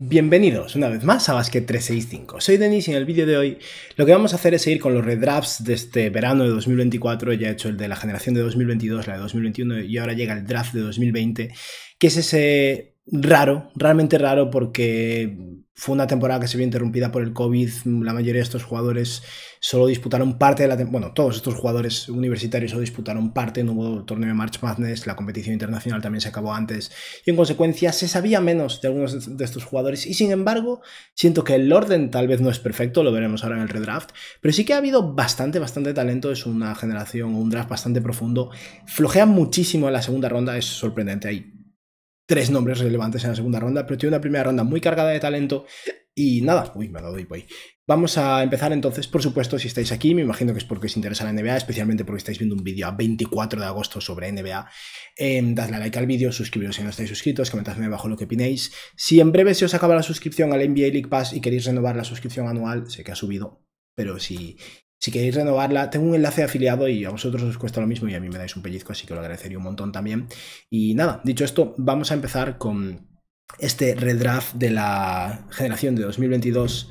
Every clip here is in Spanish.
Bienvenidos una vez más a Basket 365. Soy Denis y en el vídeo de hoy lo que vamos a hacer es seguir con los redrafts de este verano de 2024. Ya he hecho el de la generación de 2022, la de 2021 y ahora llega el draft de 2020, que es ese raro, realmente raro porque fue una temporada que se vio interrumpida por el COVID. La mayoría de estos jugadores solo disputaron parte de la temporada. Bueno, todos estos jugadores universitarios solo disputaron parte. No hubo torneo de March Madness. La competición internacional también se acabó antes. Y en consecuencia se sabía menos de algunos de estos jugadores. Y sin embargo, siento que el orden tal vez no es perfecto. Lo veremos ahora en el redraft. Pero sí que ha habido bastante, bastante talento. Es una generación, un draft bastante profundo. Flojea muchísimo en la segunda ronda. Es sorprendente ahí tres nombres relevantes en la segunda ronda, pero tiene una primera ronda muy cargada de talento y nada, uy, me ha dado ahí. Vamos a empezar entonces, por supuesto, si estáis aquí, me imagino que es porque os interesa la NBA, especialmente porque estáis viendo un vídeo a 24 de agosto sobre NBA. Eh, em, dadle like al vídeo, suscribiros si no estáis suscritos, comentadme abajo lo que opinéis. Si en breve se os acaba la suscripción al NBA League Pass y queréis renovar la suscripción anual, sé que ha subido, pero si si queréis renovarla, tengo un enlace afiliado y a vosotros os cuesta lo mismo y a mí me dais un pellizco, así que lo agradecería un montón también. Y nada, dicho esto, vamos a empezar con este redraft de la generación de 2022.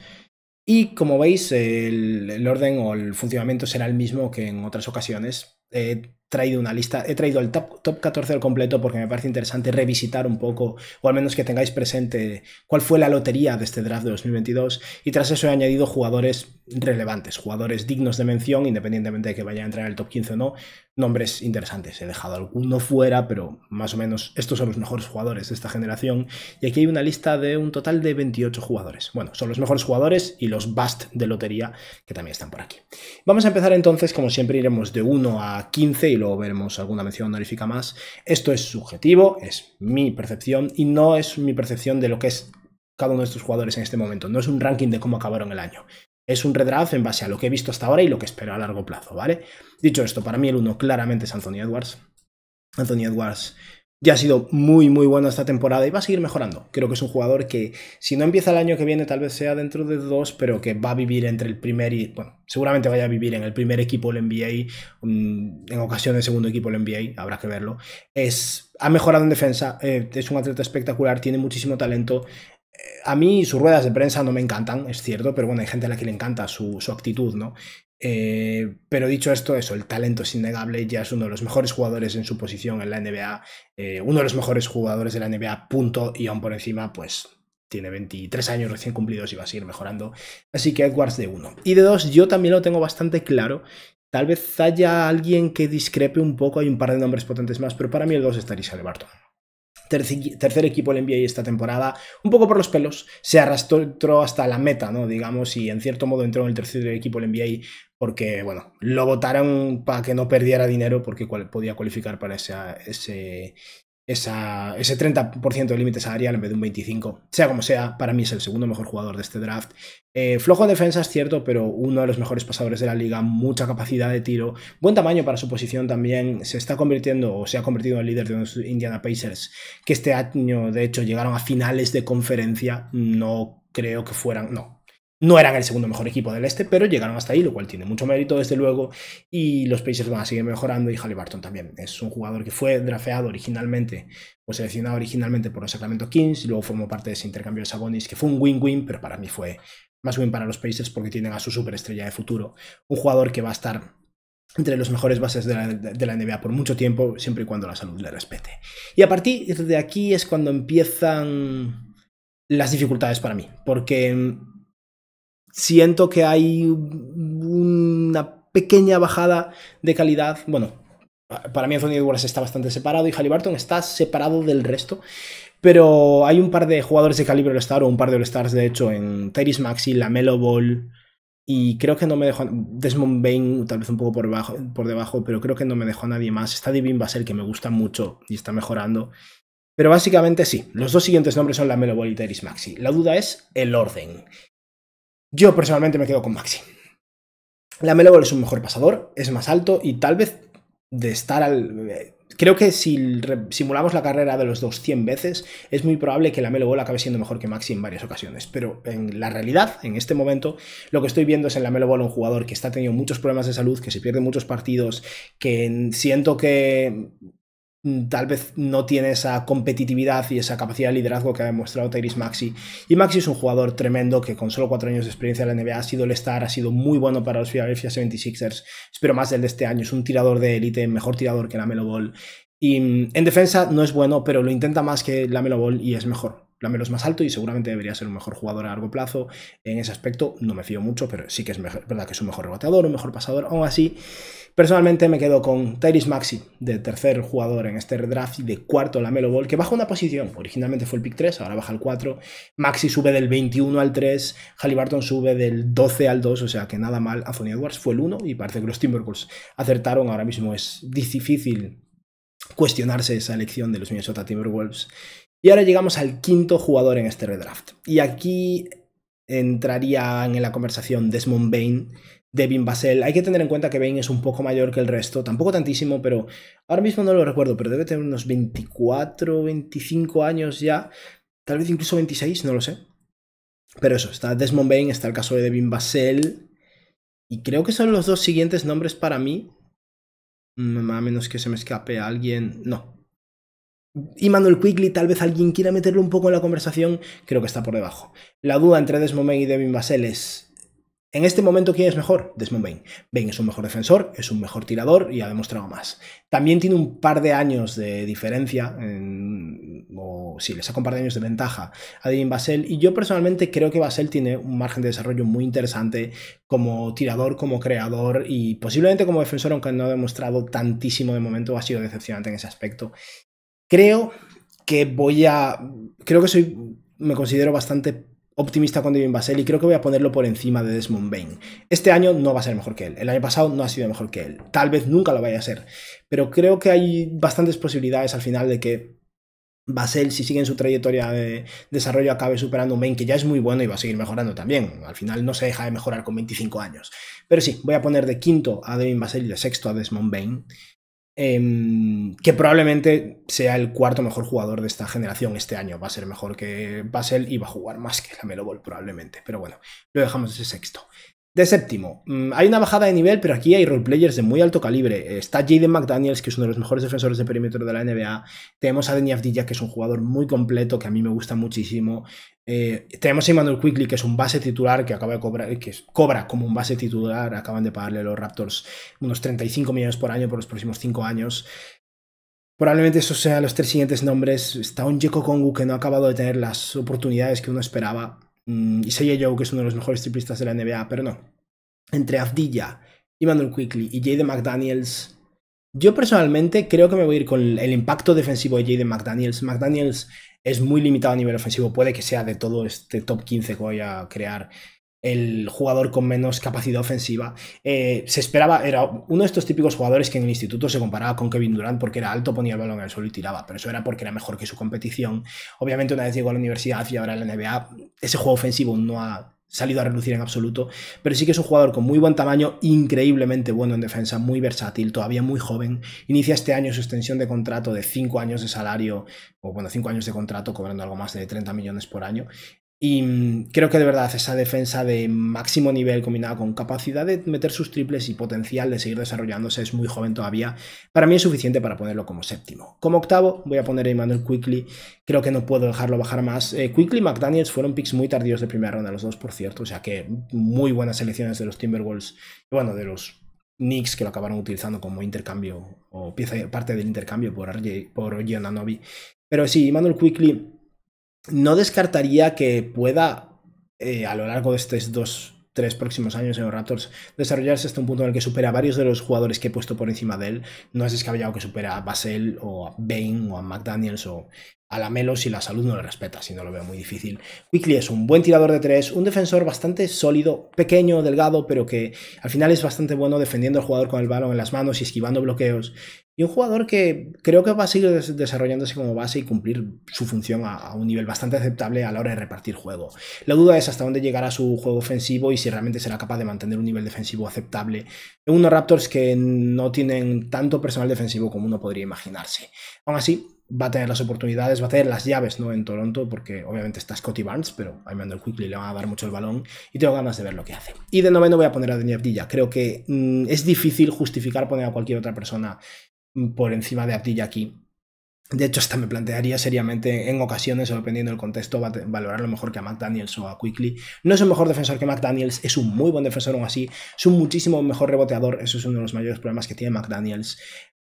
Y como veis, el, orden o el funcionamiento será el mismo que en otras ocasiones. Eh, traído una lista, he traído el top, top 14 al completo porque me parece interesante revisitar un poco, o al menos que tengáis presente cuál fue la lotería de este draft de 2022, y tras eso he añadido jugadores relevantes, jugadores dignos de mención, independientemente de que vaya a entrar en el top 15 o no, nombres interesantes. He dejado alguno fuera, pero más o menos estos son los mejores jugadores de esta generación. Y aquí hay una lista de un total de 28 jugadores. Bueno, son los mejores jugadores y los bust de lotería que también están por aquí. Vamos a empezar entonces, como siempre, iremos de 1 a 15 y luego veremos alguna mención honorífica más. Esto es subjetivo, es mi percepción y no es mi percepción de lo que es cada uno de estos jugadores en este momento. No es un ranking de cómo acabaron el año es un redraft en base a lo que he visto hasta ahora y lo que espero a largo plazo, ¿vale? Dicho esto, para mí el uno claramente es Anthony Edwards. Anthony Edwards ya ha sido muy, muy bueno esta temporada y va a seguir mejorando. Creo que es un jugador que, si no empieza el año que viene, tal vez sea dentro de dos, pero que va a vivir entre el primer y, bueno, seguramente vaya a vivir en el primer equipo del NBA, mm, en ocasiones segundo equipo del NBA, habrá que verlo. Es, ha mejorado en defensa, eh, es un atleta espectacular, tiene muchísimo talento, a mí sus ruedas de prensa no me encantan, es cierto, pero bueno, hay gente a la que le encanta su, actitud, ¿no? Eh, pero dicho esto, eso, el talento es innegable, ya es uno de los mejores jugadores en su posición en la NBA, eh, uno de los mejores jugadores de la NBA, punto, y aún por encima, pues tiene 23 años recién cumplidos y va a seguir mejorando. Así que Edwards de uno. Y de dos, yo también lo tengo bastante claro. Tal vez haya alguien que discrepe un poco, hay un par de nombres potentes más, pero para mí el 2 es Tarisa Barton tercer equipo el NBA esta temporada, un poco por los pelos, se arrastró hasta la meta, ¿no? Digamos, y en cierto modo entró en el tercer equipo el NBA porque, bueno, lo votaron para que no perdiera dinero porque podía cualificar para ese, ese ese 30% de límite salarial en vez de un 25%. Sea como sea, para mí es el segundo mejor jugador de este draft. Eh, flojo en defensa es cierto, pero uno de los mejores pasadores de la liga, mucha capacidad de tiro, buen tamaño para su posición también. Se está convirtiendo o se ha convertido en líder de los Indiana Pacers, que este año de hecho llegaron a finales de conferencia. No creo que fueran, no, no eran el segundo mejor equipo del este, pero llegaron hasta ahí, lo cual tiene mucho mérito, desde luego. Y los Pacers van a seguir mejorando. Y Halliburton también es un jugador que fue drafeado originalmente, o seleccionado originalmente por los Sacramento Kings. Y luego formó parte de ese intercambio de Sabonis, que fue un win-win, pero para mí fue más win para los Pacers porque tienen a su superestrella de futuro. Un jugador que va a estar entre los mejores bases de la, NBA por mucho tiempo, siempre y cuando la salud le respete. Y a partir de aquí es cuando empiezan las dificultades para mí, porque mm, siento que hay una pequeña bajada de calidad. Bueno, para mí Anthony Edwards está bastante separado y Halliburton está separado del resto. Pero hay un par de jugadores de calibre All-Star o un par de All-Stars, de hecho, en Tyrese Maxi, Lamelo Ball. Y creo que no me dejó. Desmond Bain, tal vez un poco por, debajo, pero creo que no me dejó a nadie más. Está Divin Basel, que me gusta mucho y está mejorando. Pero básicamente sí, los dos siguientes nombres son Lamelo Ball y Tyrese Maxi. La duda es el orden. Yo personalmente me quedo con Maxi. La Melo es un mejor pasador, es más alto y tal vez de estar al... Eh, creo que si simulamos la carrera de los dos 100 veces, es muy probable que la Melo Ball acabe siendo mejor que Maxi en varias ocasiones. Pero en la realidad, en este momento, lo que estoy viendo es en la Melo Ball un jugador que está teniendo muchos problemas de salud, que se pierde muchos partidos, que siento que Mm, tal vez no tiene esa competitividad y esa capacidad de liderazgo que ha demostrado Tyrese Maxi. Y Maxi es un jugador tremendo que con solo cuatro años de experiencia en la NBA ha sido el star, ha sido muy bueno para los Philadelphia 76ers. Espero más del de este año. Es un tirador de élite, mejor tirador que la Melo Ball. Y mm, en defensa no es bueno, pero lo intenta más que la Melo Ball y es mejor. La Melo es más alto y seguramente debería ser un mejor jugador a largo plazo. En ese aspecto no me fío mucho, pero sí que es mejor, verdad que es un mejor reboteador, un mejor pasador. Aún así, Personalmente me quedo con Tyrese Maxi, de tercer jugador en este redraft, y de cuarto la Melo Ball, que baja una posición. Originalmente fue el pick 3, ahora baja al 4. Maxi sube del 21 al 3, Halliburton sube del 12 al 2, o sea que nada mal. Anthony Edwards fue el 1 y parece que los Timberwolves acertaron. Ahora mismo es difícil cuestionarse esa elección de los Minnesota Timberwolves. Y ahora llegamos al quinto jugador en este redraft. Y aquí entraría en la conversación Desmond Bain Devin Basel. Hay que tener en cuenta que Bane es un poco mayor que el resto, tampoco tantísimo, pero ahora mismo no lo recuerdo, pero debe tener unos 24, 25 años ya, tal vez incluso 26, no lo sé. Pero eso, está Desmond Bane, está el caso de Devin Basel, y creo que son los dos siguientes nombres para mí, mm, a menos que se me escape alguien, no. Y Manuel Quigley, tal vez alguien quiera meterlo un poco en la conversación, creo que está por debajo. La duda entre Desmond Bane y Devin Basel es en este momento, ¿quién es mejor? Desmond Bain. Bain es un mejor defensor, es un mejor tirador y ha demostrado más. También tiene un par de años de diferencia, o sí, le saca un par de años de ventaja a Devin Basel. Y yo personalmente creo que Basel tiene un margen de desarrollo muy interesante como tirador, como creador y posiblemente como defensor, aunque no ha demostrado tantísimo de momento, ha sido decepcionante en ese aspecto. Creo que voy a. Creo que soy. Me considero bastante optimista con Devin Vassell y creo que voy a ponerlo por encima de Desmond Bain. Este año no va a ser mejor que él, el año pasado no ha sido mejor que él, tal vez nunca lo vaya a ser, pero creo que hay bastantes posibilidades al final de que Basel, si sigue en su trayectoria de desarrollo, acabe superando a Bain que ya es muy bueno y va a seguir mejorando también. Al final no se deja de mejorar con 25 años. Pero sí, voy a poner de quinto a Devin Basel y de sexto a Desmond Bain. Em, que probablemente sea el cuarto mejor jugador de esta generación este año. Va a ser mejor que Basel y va a jugar más que la Melobol, probablemente. Pero bueno, lo dejamos ese sexto. De séptimo, mm, hay una bajada de nivel, pero aquí hay roleplayers de muy alto calibre. Eh, está Jaden McDaniels, que es uno de los mejores defensores de perímetro de la NBA. Tenemos a Denny Avdilla, que es un jugador muy completo, que a mí me gusta muchísimo. Eh, tenemos a Emmanuel Quigley, que es un base titular, que acaba de cobrar, que cobra como un base titular. Acaban de pagarle los Raptors unos 35 millones por año por los próximos 5 años. Probablemente esos sean los tres siguientes nombres. Está un Jeko Kongu, que no ha acabado de tener las oportunidades que uno esperaba. Mm, y Isaiah Joe, que es uno de los mejores triplistas de la NBA, pero no. Entre y Emmanuel Quickly y Jaden McDaniels. Yo personalmente creo que me voy a ir con el impacto defensivo de Jaden McDaniels. McDaniels es muy limitado a nivel ofensivo, puede que sea de todo este top 15 que voy a crear el jugador con menos capacidad ofensiva. Eh, se esperaba, era uno de estos típicos jugadores que en el instituto se comparaba con Kevin Durant porque era alto, ponía el balón en el suelo y tiraba, pero eso era porque era mejor que su competición. Obviamente una vez llegó a la universidad y ahora a la NBA, ese juego ofensivo no ha salido a relucir en absoluto, pero sí que es un jugador con muy buen tamaño, increíblemente bueno en defensa, muy versátil, todavía muy joven. Inicia este año su extensión de contrato de 5 años de salario, o bueno, 5 años de contrato, cobrando algo más de 30 millones por año. Y mm, creo que de verdad esa defensa de máximo nivel combinada con capacidad de meter sus triples y potencial de seguir desarrollándose es muy joven todavía, para mí es suficiente para ponerlo como séptimo. Como octavo voy a poner a Emmanuel Quickly, creo que no puedo dejarlo bajar más. Eh, Quickly y McDaniels fueron picks muy tardíos de primera ronda, los dos por cierto, o sea que muy buenas selecciones de los Timberwolves, y bueno, de los Knicks que lo acabaron utilizando como intercambio o pieza, parte del intercambio por, RJ, por Pero sí, Emmanuel Quickly no descartaría que pueda, eh, a lo largo de estos dos, tres próximos años en los Raptors, desarrollarse hasta un punto en el que supera a varios de los jugadores que he puesto por encima de él. No es descabellado que supera a Basel o a Bain o a McDaniels o a Lamelo si la salud no le respeta, si no lo veo muy difícil. Quickly es un buen tirador de tres, un defensor bastante sólido, pequeño, delgado, pero que al final es bastante bueno defendiendo al jugador con el balón en las manos y esquivando bloqueos. Y un jugador que creo que va a seguir desarrollándose como base y cumplir su función a, un nivel bastante aceptable a la hora de repartir juego. La duda es hasta dónde llegará su juego ofensivo y si realmente será capaz de mantener un nivel defensivo aceptable en unos Raptors que no tienen tanto personal defensivo como uno podría imaginarse. Aún así, va a tener las oportunidades, va a tener las llaves ¿no? en Toronto, porque obviamente está Scotty Barnes, pero a el Quickly le van a dar mucho el balón y tengo ganas de ver lo que hace. Y de noveno voy a poner a Daniel Creo que mm, es difícil justificar poner a cualquier otra persona Mm, por encima de Abdilla aquí. De hecho, hasta me plantearía seriamente en ocasiones, o dependiendo del contexto, valorarlo mejor que a McDaniels o a Quickly. No es un mejor defensor que McDaniels, es un muy buen defensor aún así, es un muchísimo mejor reboteador, eso es uno de los mayores problemas que tiene McDaniels.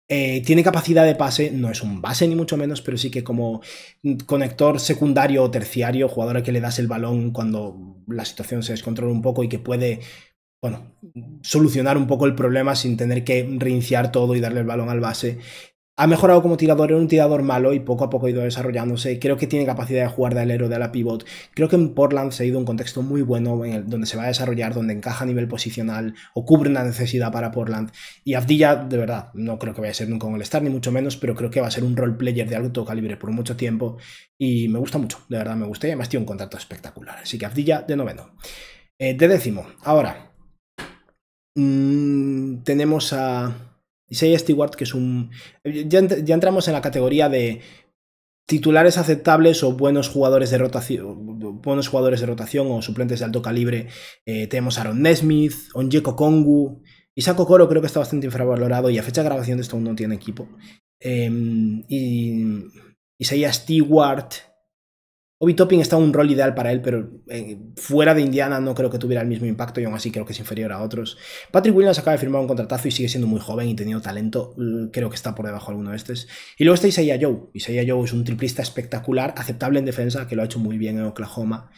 Eh, tiene capacidad de pase, no es un base ni mucho menos, pero sí que como mm, conector secundario o terciario, jugador que le das el balón cuando la situación se descontrola un poco y que puede bueno, solucionar un poco el problema sin tener que reiniciar todo y darle el balón al base. Ha mejorado como tirador, era un tirador malo y poco a poco ha ido desarrollándose. Creo que tiene capacidad de jugar de alero, de la pivot. Creo que en Portland se ha ido un contexto muy bueno donde se va a desarrollar, donde encaja a nivel posicional o cubre una necesidad para Portland. Y Avdilla, de verdad, no creo que vaya a ser nunca un all ni mucho menos, pero creo que va a ser un role player de alto calibre por mucho tiempo. Y me gusta mucho, de verdad me gusta. Y además tiene un contrato espectacular. Así que Avdilla de noveno. Eh, de décimo, ahora, Mm, tenemos a Isaiah Stewart, que es un... Ya, entramos en la categoría de titulares aceptables o buenos jugadores de rotación, buenos jugadores de rotación o suplentes de alto calibre. Eh, tenemos a Aaron Nesmith, Onyeko Kongu, Isaac Okoro creo que está bastante infravalorado y a fecha de grabación de esto aún no tiene equipo. Em, y Isaiah Stewart, Obi Topping está en un rol ideal para él, pero eh, fuera de Indiana no creo que tuviera el mismo impacto y aún así creo que es inferior a otros. Patrick Williams acaba de firmar un contratazo y sigue siendo muy joven y teniendo talento. Creo que está por debajo de alguno de estos. Y luego está Isaiah Joe. Isaiah Joe es un triplista espectacular, aceptable en defensa, que lo ha hecho muy bien en Oklahoma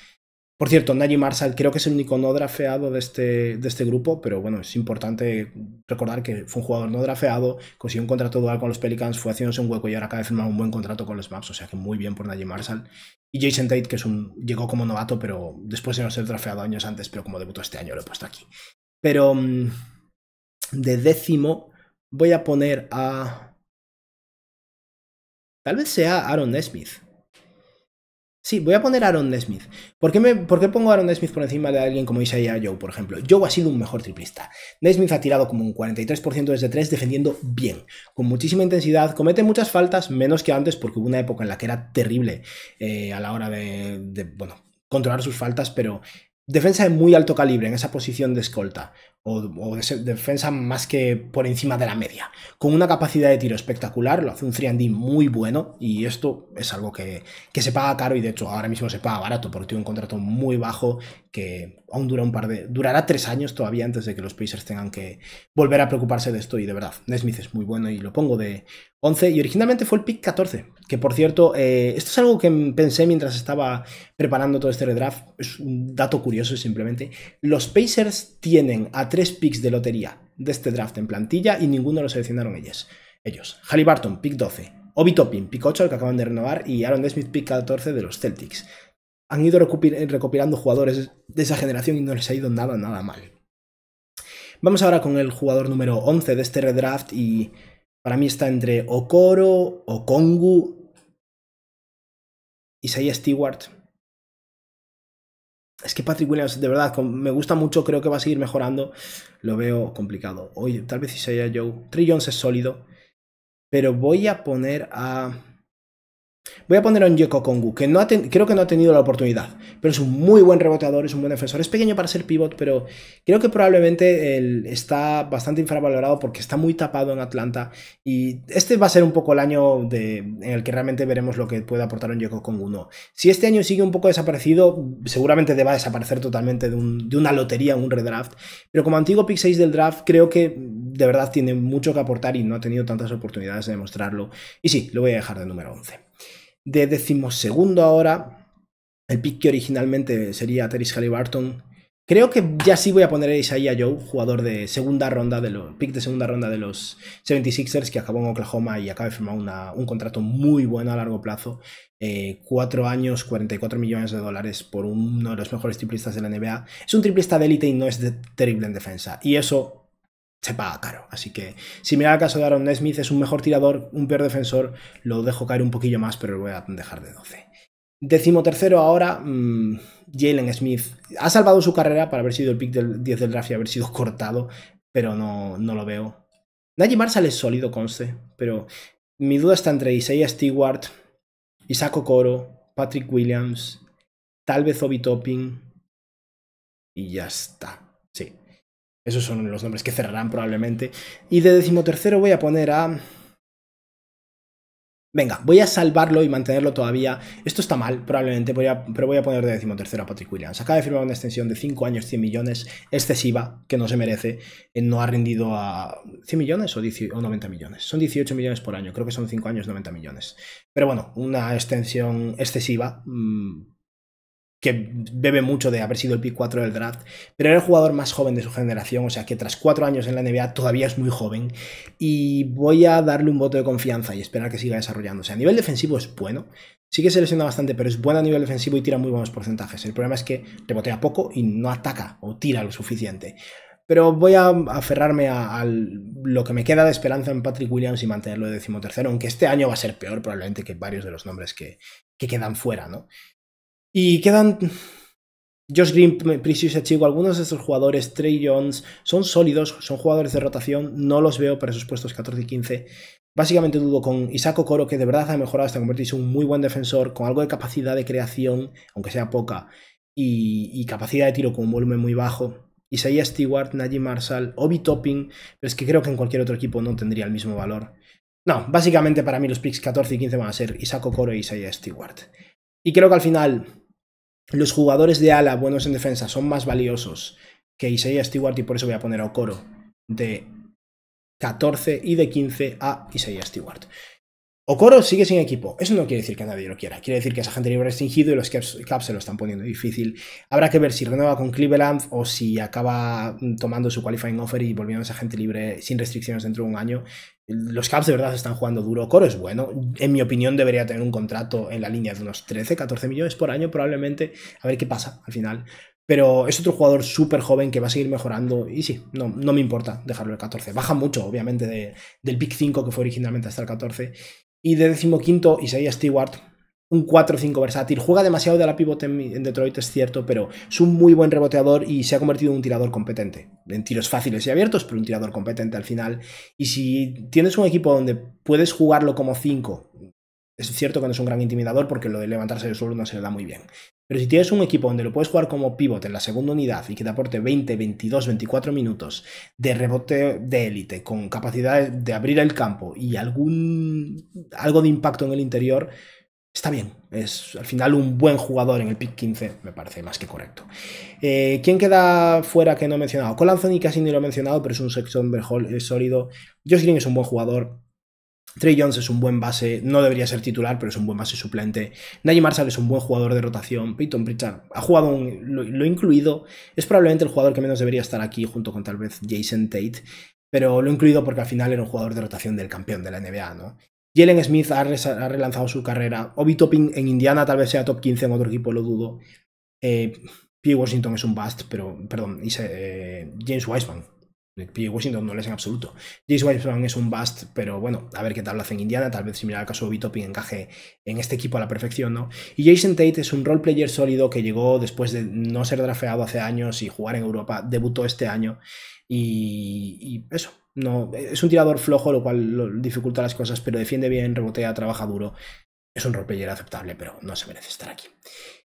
por cierto, Nagy Marshall creo que es el único no drafeado de este, de este grupo, pero bueno, es importante recordar que fue un jugador no drafeado, consiguió un contrato dual con los Pelicans, fue haciéndose un hueco y ahora acaba de firmar un buen contrato con los Maps, o sea que muy bien por Nagy Marshall. Y Jason Tate, que es llegó como novato, pero después de no ser drafeado años antes, pero como debutó este año lo he puesto aquí. Pero mm, de décimo voy a poner a... Tal vez sea Aaron Smith. Sí, voy a poner a Aaron Smith. ¿Por qué, pongo a Aaron Smith por encima de alguien como Isaiah Joe, por ejemplo? Joe ha sido un mejor triplista. Nesmith ha tirado como un 43% desde 3, defendiendo bien, con muchísima intensidad. Comete muchas faltas, menos que antes, porque hubo una época en la que era terrible eh, a la hora de, de, bueno, controlar sus faltas, pero defensa de muy alto calibre en esa posición de escolta o, defensa más que por encima de la media. Con una capacidad de tiro espectacular, lo hace un 3D muy bueno y esto es algo que, que, se paga caro y de hecho ahora mismo se paga barato porque tiene un contrato muy bajo que aún dura un par de... durará tres años todavía antes de que los Pacers tengan que volver a preocuparse de esto y de verdad, Nesmith es muy bueno y lo pongo de 11 y originalmente fue el pick 14, que por cierto, eh, esto es algo que pensé mientras estaba preparando todo este redraft, es un dato curioso simplemente, los Pacers tienen a tres picks de lotería de este draft en plantilla y ninguno lo seleccionaron ellos. ellos. Halliburton, pick 12, Obi Toppin, pick 8, el que acaban de renovar, y Aaron Smith, pick 14 de los Celtics. Han ido recopilando jugadores de esa generación y no les ha ido nada, nada mal. Vamos ahora con el jugador número 11 de este redraft y para mí está entre Okoro, Okongu, Isaiah Stewart. Es que Patrick Williams, de verdad, me gusta mucho, creo que va a seguir mejorando. Lo veo complicado. Oye, tal vez Isaiah Joe. Trillons es sólido. Pero voy a poner a. Voy a poner a un Yoko Kongu, que no creo que no ha tenido la oportunidad, pero es un muy buen reboteador, es un buen defensor. Es pequeño para ser pivot, pero creo que probablemente está bastante infravalorado porque está muy tapado en Atlanta. Y este va a ser un poco el año de, en el que realmente veremos lo que puede aportar un Yoko Kongu. No. Si este año sigue un poco desaparecido, seguramente deba desaparecer totalmente de, una lotería, un redraft. Pero como antiguo pick 6 del draft, creo que de verdad tiene mucho que aportar y no ha tenido tantas oportunidades de demostrarlo. Y sí, lo voy a dejar de número 11 de decimosegundo ahora. El pick que originalmente sería Terry Halliburton. Creo que ya sí voy a poner a Joe, jugador de segunda ronda de los pick de segunda ronda de los 76ers, que acabó en Oklahoma y acaba de firmar un contrato muy bueno a largo plazo. Eh, cuatro años, 44 millones de dólares por uno de los mejores triplistas de la NBA. Es un triplista de élite y no es terrible en defensa. Y eso se paga caro. Así que si me el caso de Aaron Smith, es un mejor tirador, un peor defensor, lo dejo caer un poquillo más, pero lo voy a dejar de 12. Décimo tercero ahora, mm, Jalen Smith. Ha salvado su carrera para haber sido el pick del 10 del draft y haber sido cortado, pero no, no lo veo. Najee Marshall es sólido, conste, pero mi duda está entre Isaiah Stewart, Isaac Okoro, Patrick Williams, tal vez Obi Topping y ya está. Esos son los nombres que cerrarán probablemente. Y de decimotercero voy a poner a... Venga, voy a salvarlo y mantenerlo todavía. Esto está mal, probablemente, pero voy a poner de decimotercero a Patrick Williams. Acaba de firmar una extensión de 5 años, 100 millones, excesiva, que no se merece. Eh, no ha rendido a 100 millones o, o 90 millones. Son 18 millones por año, creo que son 5 años, 90 millones. Pero bueno, una extensión excesiva. Mm, que bebe mucho de haber sido el pick 4 del draft, pero era el jugador más joven de su generación, o sea que tras cuatro años en la NBA todavía es muy joven y voy a darle un voto de confianza y esperar que siga desarrollándose. A nivel defensivo es bueno, sí que bastante, pero es bueno a nivel defensivo y tira muy buenos porcentajes. El problema es que rebotea poco y no ataca o tira lo suficiente. Pero voy a aferrarme a, lo que me queda de esperanza en Patrick Williams y mantenerlo de decimotercero, aunque este año va a ser peor probablemente que varios de los nombres que, que quedan fuera, ¿no? Y quedan Josh Green, Precious Achigo, algunos de estos jugadores, Trey Jones, son sólidos, son jugadores de rotación, no los veo para esos puestos 14 y 15. Básicamente dudo con Isako coro que de verdad ha mejorado hasta convertirse en un muy buen defensor, con algo de capacidad de creación, aunque sea poca, y, capacidad de tiro con un volumen muy bajo. Isaiah Stewart, Najee Marshall, Obi Topping, pero es que creo que en cualquier otro equipo no tendría el mismo valor. No, básicamente para mí los picks 14 y 15 van a ser Isako coro e Isaiah Stewart. Y creo que al final los jugadores de ala buenos en defensa son más valiosos que Isaiah Stewart y por eso voy a poner a Okoro de 14 y de 15 a Isaiah Stewart. Okoro sigue sin equipo. Eso no quiere decir que nadie lo quiera. Quiere decir que es agente libre restringido y los Caps, se lo están poniendo difícil. Habrá que ver si renueva con Cleveland o si acaba tomando su qualifying offer y volviendo a gente libre sin restricciones dentro de un año. Los Caps de verdad están jugando duro. Coro es bueno. En mi opinión debería tener un contrato en la línea de unos 13, 14 millones por año probablemente. A ver qué pasa al final. Pero es otro jugador súper joven que va a seguir mejorando. Y sí, no, no me importa dejarlo el 14. Baja mucho, obviamente, del pick 5 que fue originalmente hasta el 14. Y de decimoquinto, Isaiah Stewart un 4-5 versátil. Juega demasiado de la pivot en, Detroit, es cierto, pero es un muy buen reboteador y se ha convertido en un tirador competente. En tiros fáciles y abiertos, pero un tirador competente al final. Y si tienes un equipo donde puedes jugarlo como 5, es cierto que no es un gran intimidador porque lo de levantarse del suelo no se le da muy bien. Pero si tienes un equipo donde lo puedes jugar como pivot en la segunda unidad y que te aporte 20, 22, 24 minutos de rebote de élite con capacidad de abrir el campo y algún algo de impacto en el interior, Está bien, es al final un buen jugador en el pick 15, me parece más que correcto. Eh, ¿Quién queda fuera que no he mencionado? Cole Anthony casi ni lo he mencionado, pero es un sexto hombre eh, sólido. Josh Green es un buen jugador, Trey Jones es un buen base, no debería ser titular, pero es un buen base suplente. Najee Marshall es un buen jugador de rotación. Peyton Pritchard ha jugado, lo, incluido, es probablemente el jugador que menos debería estar aquí, junto con tal vez Jason Tate, pero lo he incluido porque al final era un jugador de rotación del campeón de la NBA, ¿no? Jalen Smith ha, relanzado su carrera. Obi Topping en Indiana tal vez sea top 15 en otro equipo, lo dudo. Eh, P. Washington es un bust, pero, perdón, eh, James Wiseman. P. Washington no lo es en absoluto. James Wiseman es un bust, pero bueno, a ver qué tal lo hace en Indiana. Tal vez similar al caso de Obi Topping encaje en este equipo a la perfección, ¿no? Y Jason Tate es un roleplayer sólido que llegó después de no ser drafeado hace años y jugar en Europa. Debutó este año y, y eso, es un tirador flojo, lo cual dificulta las cosas, pero defiende bien, rebotea, trabaja duro. Es un roleplayer aceptable, pero no se merece estar aquí.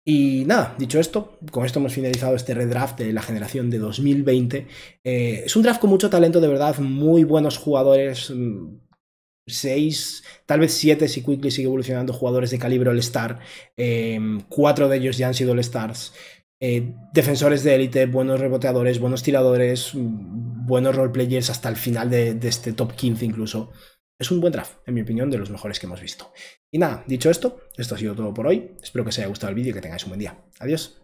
Y nada, dicho esto, con esto hemos finalizado este redraft de la generación de 2020. Eh, es un draft con mucho talento, de verdad, muy buenos jugadores, mm, seis tal vez siete si Quickly sigue evolucionando, jugadores de calibre All-Star. Eh, cuatro de ellos ya han sido All-Stars. Eh, defensores de élite, buenos reboteadores, buenos tiradores, mm, buenos roleplayers hasta el final de, de este top 15 incluso. Es un buen draft, en mi opinión, de los mejores que hemos visto. Y nada, dicho esto, esto ha sido todo por hoy. Espero que os haya gustado el vídeo y que tengáis un buen día. Adiós.